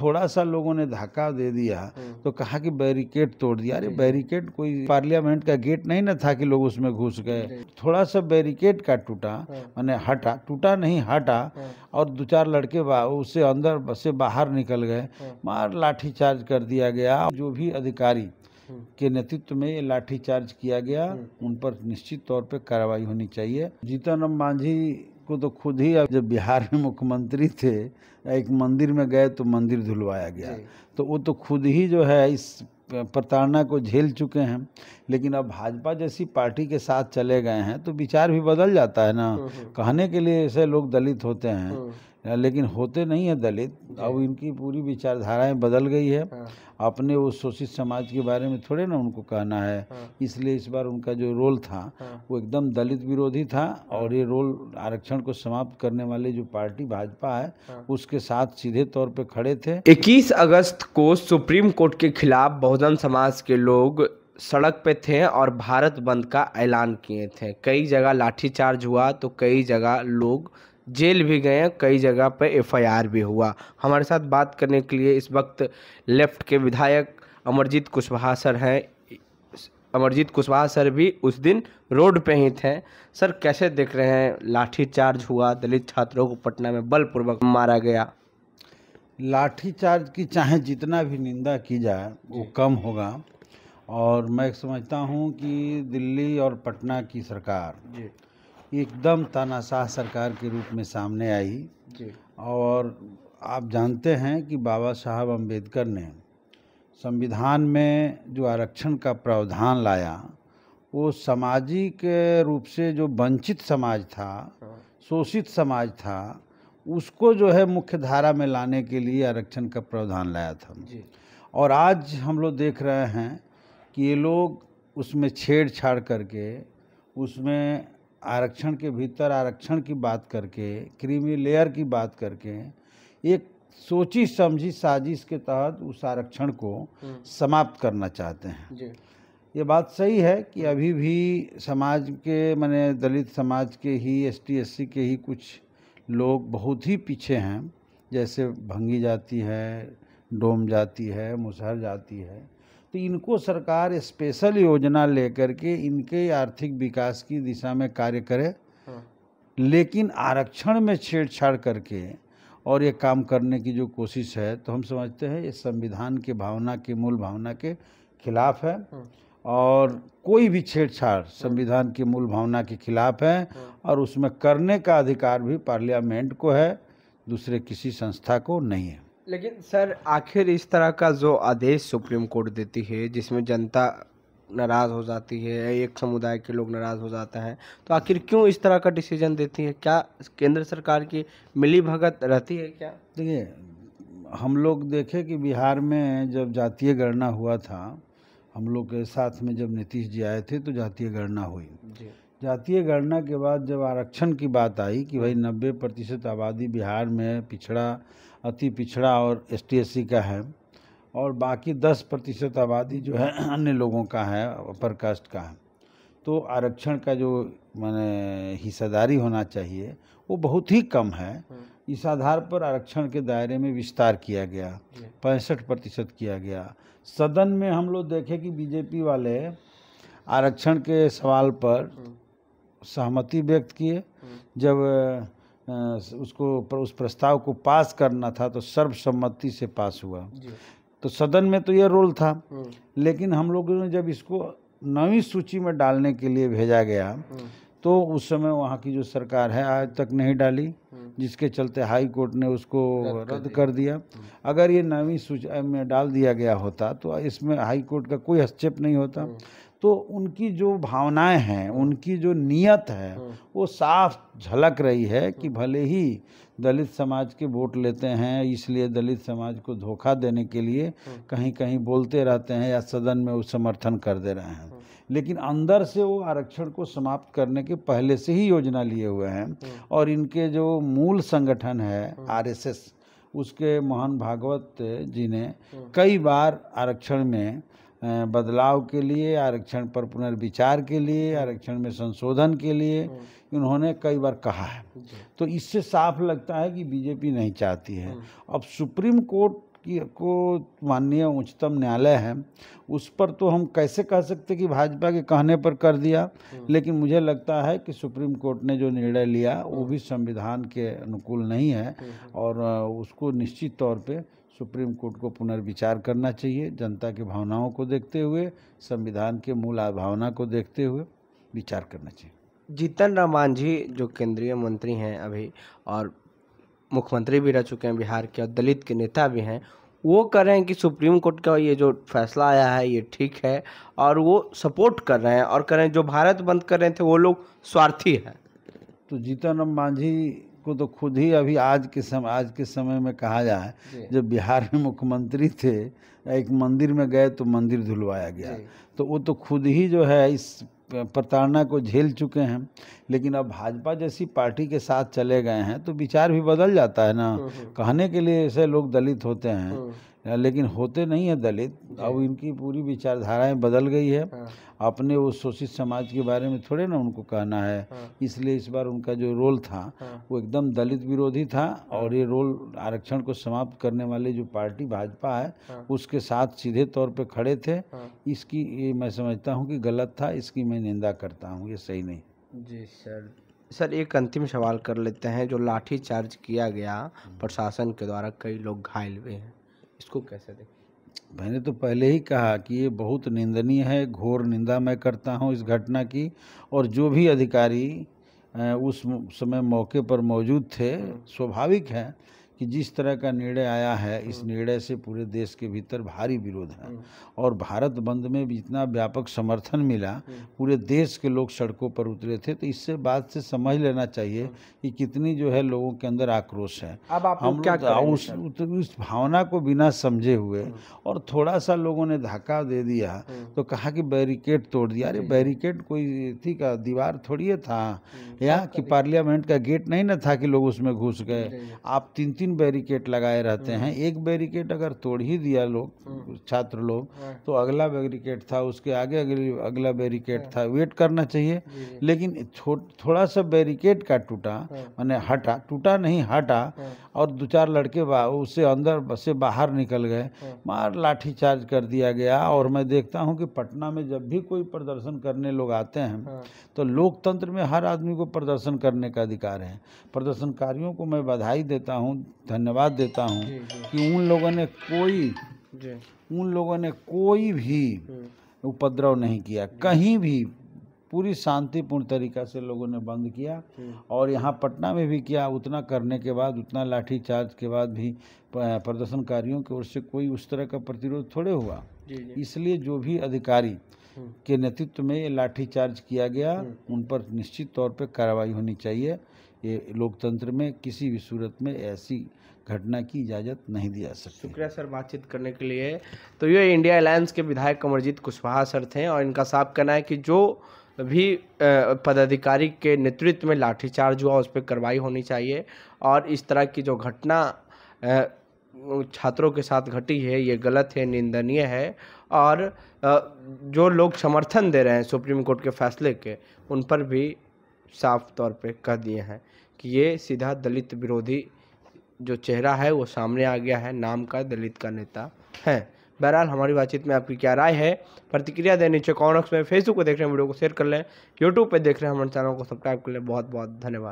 थोड़ा सा लोगों ने धक्का दे दिया हम्म। तो कहा कि बैरिकेड तोड़ दिया अरे बैरिकेड कोई पार्लियामेंट का गेट नहीं ना था कि लोग उसमें घुस गए थोड़ा सा बैरिकेड का टूटा हाँ। मैंने हटा टूटा नहीं हटा हाँ। और दो चार लड़के उससे अंदर से बाहर निकल गए हाँ। मार लाठी चार्ज कर दिया गया जो भी अधिकारी हम्म। के नेतृत्व में ये लाठी चार्ज किया गया हम्म। उन पर निश्चित तौर पर कार्रवाई होनी चाहिए जीतन राम मांझी को तो खुद ही अब जब बिहार में मुख्यमंत्री थे एक मंदिर में गए तो मंदिर धुलवाया गया तो वो तो खुद ही जो है इस प्रताड़ना को झेल चुके हैं लेकिन अब भाजपा जैसी पार्टी के साथ चले गए हैं तो विचार भी बदल जाता है ना हम्म, हम्म। कहने के लिए ऐसे लोग दलित होते हैं हम्म। लेकिन होते नहीं है दलित अब इनकी पूरी विचारधाराएं बदल गई है हाँ। अपने वो शोषित समाज के बारे में थोड़े ना उनको कहना है हाँ। इसलिए इस बार उनका जो रोल था हाँ। वो एकदम दलित विरोधी था हाँ। और ये रोल आरक्षण को समाप्त करने वाले जो पार्टी भाजपा है उसके साथ सीधे तौर पर खड़े थे इक्कीस अगस्त को सुप्रीम कोर्ट के खिलाफ बहुजन समाज के लोग सड़क पे थे और भारत बंद का ऐलान किए थे कई जगह लाठीचार्ज हुआ तो कई जगह लोग जेल भी गए कई जगह पर एफआईआर भी हुआ हमारे साथ बात करने के लिए इस वक्त लेफ्ट के विधायक अमरजीत कुशवाहा सर हैं अमरजीत कुशवाहा सर भी उस दिन रोड पे ही थे सर कैसे देख रहे हैं लाठी चार्ज हुआ दलित छात्रों को पटना में बलपूर्वक मारा गया लाठी चार्ज की चाहे जितना भी निंदा की जाए वो कम होगा और मैं समझता हूँ कि दिल्ली और पटना की सरकार एकदम तानाशाह सरकार के रूप में सामने आई जी। और आप जानते हैं कि बाबा साहब अंबेडकर ने संविधान में जो आरक्षण का प्रावधान लाया वो सामाजिक रूप से जो वंचित समाज था शोषित समाज था उसको जो है मुख्य धारा में लाने के लिए आरक्षण का प्रावधान लाया था और आज हम लोग देख रहे हैं कि ये लोग उसमें छेड़छाड़ करके उसमें आरक्षण के भीतर आरक्षण की बात करके क्रीमी लेयर की बात करके एक सोची समझी साजिश के तहत उस आरक्षण को हम्म। समाप्त करना चाहते हैं ये बात सही है कि अभी भी समाज के मैंने दलित समाज के ही एस टी के ही कुछ लोग बहुत ही पीछे हैं जैसे भंगी जाती है डोम जाती है मुसहर जाती है तो इनको सरकार स्पेशल योजना लेकर के इनके आर्थिक विकास की दिशा में कार्य करे हाँ। लेकिन आरक्षण में छेड़छाड़ करके और ये काम करने की जो कोशिश है तो हम समझते हैं ये संविधान की भावना के मूल भावना के खिलाफ है हाँ। और कोई भी छेड़छाड़ हाँ। संविधान की मूल भावना के खिलाफ है और उसमें करने का अधिकार भी पार्लियामेंट को है दूसरे किसी संस्था को नहीं है लेकिन सर आखिर इस तरह का जो आदेश सुप्रीम कोर्ट देती है जिसमें जनता नाराज़ हो जाती है एक समुदाय के लोग नाराज़ हो जाता है तो आखिर क्यों इस तरह का डिसीजन देती है क्या केंद्र सरकार की मिली भगत रहती है क्या देखिए हम लोग देखे कि बिहार में जब जातीय गणना हुआ था हम लोग के साथ में जब नीतीश जी आए थे तो जातीय गणना हुई जातीय गणना के बाद जब आरक्षण की बात आई कि भाई नब्बे प्रतिशत आबादी बिहार में पिछड़ा अति पिछड़ा और एस टी का है और बाकी दस प्रतिशत आबादी जो है अन्य लोगों का है अपर कास्ट का है तो आरक्षण का जो मैंने हिस्सेदारी होना चाहिए वो बहुत ही कम है हम्म। इस आधार पर आरक्षण के दायरे में विस्तार किया गया पैंसठ प्रतिशत किया गया सदन में हम लोग देखे कि बीजेपी वाले आरक्षण के सवाल पर हम्म। सहमति व्यक्त किए जब उसको उस प्रस्ताव को पास करना था तो सर्वसम्मति से पास हुआ तो सदन में तो यह रोल था हम्म। लेकिन हम लोगों ने जब इसको नवी सूची में डालने के लिए भेजा गया हम्म। तो उस समय वहाँ की जो सरकार है आज तक नहीं डाली हम्म। जिसके चलते हाई कोर्ट ने उसको रद्द, कर दिया अगर ये नवी सूची में डाल दिया गया होता तो इसमें हाई कोर्ट का कोई हस्तक्षेप नहीं होता तो उनकी जो भावनाएं हैं हाँ। उनकी जो नीयत है हाँ। वो साफ झलक रही है हाँ। कि भले ही दलित समाज के वोट लेते हैं इसलिए दलित समाज को धोखा देने के लिए कहीं कहीं बोलते रहते हैं या सदन में उस समर्थन कर दे रहे हैं लेकिन अंदर से वो आरक्षण को समाप्त करने के पहले से ही योजना लिए हुए हैं और इनके जो मूल संगठन है आर उसके मोहन भागवत जी ने कई बार आरक्षण में बदलाव के लिए आरक्षण पर पुनर्विचार के लिए हम्म। आरक्षण में संशोधन के लिए हम्म। इन्होंने कई बार कहा है तो इससे साफ लगता है कि बीजेपी नहीं चाहती है हम्म। अब सुप्रीम कोर्ट की को माननीय उच्चतम न्यायालय है उस पर तो हम कैसे कह सकते कि भाजपा के कहने पर कर दिया लेकिन मुझे लगता है कि सुप्रीम कोर्ट ने जो निर्णय लिया वो भी संविधान के अनुकूल नहीं है और उसको निश्चित तौर पर सुप्रीम कोर्ट को पुनर्विचार करना चाहिए जनता की भावनाओं को देखते हुए संविधान के मूल भावना को देखते हुए विचार करना चाहिए जीतन राम मांझी जो केंद्रीय मंत्री हैं अभी और मुख्यमंत्री भी रह चुके हैं बिहार के और दलित के नेता भी हैं वो कर रहे हैं कि सुप्रीम कोर्ट का ये जो फैसला आया है ये ठीक है और वो सपोर्ट कर रहे हैं और कर रहे हैं जो भारत बंद कर रहे थे वो लोग स्वार्थी हैं तो जीतन राम मांझी को तो खुद ही अभी आज के समय आज के समय में कहा जाए जब बिहार में मुख्यमंत्री थे एक मंदिर में गए तो मंदिर धुलवाया गया तो वो तो खुद ही जो है इस प्रताड़ना को झेल चुके हैं लेकिन अब भाजपा जैसी पार्टी के साथ चले गए हैं तो विचार भी बदल जाता है ना हम्म, हम्म। कहने के लिए ऐसे लोग दलित होते हैं हम्म। लेकिन होते नहीं है दलित अब इनकी पूरी विचारधाराएं बदल गई है हाँ। अपने वो शोषित समाज के बारे में थोड़े ना उनको कहना है हाँ। इसलिए इस बार उनका जो रोल था हाँ। वो एकदम दलित विरोधी था हाँ। और ये रोल आरक्षण को समाप्त करने वाली जो पार्टी भाजपा है हाँ। उसके साथ सीधे तौर पे खड़े थे हाँ। इसकी ये मैं समझता हूँ कि गलत था इसकी मैं निंदा करता हूँ ये सही नहीं जी सर सर एक अंतिम सवाल कर लेते हैं जो लाठी चार्ज किया गया हम्म। प्रशासन के द्वारा कई लोग घायल हुए हैं इसको कैसे देखें मैंने तो पहले ही कहा कि ये बहुत निंदनीय है घोर निंदा मैं करता हूँ इस घटना की और जो भी अधिकारी उस समय मौके पर मौजूद थे हम्म। स्वाभाविक है कि जिस तरह का निर्णय आया है इस हम्म। निर्णय से पूरे देश के भीतर भारी विरोध है हम्म। और भारत बंद में जितना व्यापक समर्थन मिला हम्म। पूरे देश के लोग सड़कों पर उतरे थे तो इससे बात से समझ लेना चाहिए कि कितनी जो है लोगों के अंदर आक्रोश है अब आप हम क्या उस, उस भावना को बिना समझे हुए और थोड़ा सा लोगों ने धक्का दे दिया तो कहा कि बैरिकेड तोड़ दिया अरे बैरिकेड कोई थी का दीवार थोड़ी था या कि पार्लियामेंट का गेट नहीं ना था कि लोग उसमें घुस गए आप तीन तीन बैरिकेट बैरिकेड लगाए रहते हम्म। हैं एक बैरिकेड अगर तोड़ ही दिया लोग हम्म। छात्र लोग हाँ। तो अगला बैरिकेड था उसके आगे अगला बैरिकेड हाँ। था वेट करना चाहिए लेकिन थो, थोड़ा सा बैरिकेड का टूटा हाँ। मैंने हटा टूटा नहीं हटा और दो चार लड़के उससे अंदर से बाहर निकल गए मार लाठी चार्ज कर दिया गया और मैं देखता हूँ कि पटना में जब भी कोई प्रदर्शन करने लोग आते हैं तो लोकतंत्र में हर आदमी को प्रदर्शन करने का अधिकार है प्रदर्शनकारियों को मैं बधाई देता हूँ धन्यवाद देता हूँ कि उन लोगों ने कोई उन लोगों ने कोई भी हम्म। उपद्रव नहीं किया कहीं भी पूरी शांतिपूर्ण तरीका से लोगों ने बंद किया हम्म। और यहाँ पटना में भी किया उतना करने के बाद उतना लाठीचार्ज के बाद भी प्रदर्शनकारियों की ओर से कोई उस तरह का प्रतिरोध थोड़े हुआ इसलिए जो भी अधिकारी हम्म। के नेतृत्व में लाठीचार्ज किया गया उन पर निश्चित तौर पर कार्रवाई होनी चाहिए ये लोकतंत्र में किसी भी सूरत में ऐसी घटना की इजाज़त नहीं दिया सकती शुक्रिया सर बातचीत करने के लिए तो ये इंडिया अलायंस के विधायक कंवरजीत कुशवाहा सर थे और इनका साफ कहना है कि जो भी पदाधिकारी के नेतृत्व में लाठीचार्ज हुआ उस पर कार्रवाई होनी चाहिए और इस तरह की जो घटना छात्रों के साथ घटी है ये गलत है निंदनीय है और जो लोग समर्थन दे रहे हैं सुप्रीम कोर्ट के फैसले के उन पर भी साफ तौर पे कह दिए हैं कि ये सीधा दलित विरोधी जो चेहरा है वो सामने आ गया है नाम का दलित का नेता है बहरहाल हमारी बातचीत में आपकी क्या राय है प्रतिक्रिया दें नीचे कॉमेंट्स में फेसबुक पर देख रहे हैं वीडियो को शेयर कर लें यूट्यूब पर देख रहे हैं हमारे चैनल को सब्सक्राइब कर लें बहुत बहुत धन्यवाद